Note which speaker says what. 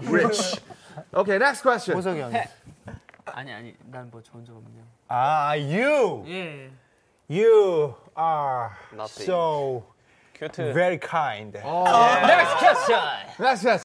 Speaker 1: Rich.
Speaker 2: Okay, next question. 보석이 형이.
Speaker 1: 아니 아니, 난뭐 좋은 적
Speaker 3: 없네요. 아, you. 예. You are Nothing. so cute. Very kind. Oh. Yeah.
Speaker 4: Next question.
Speaker 3: Next question.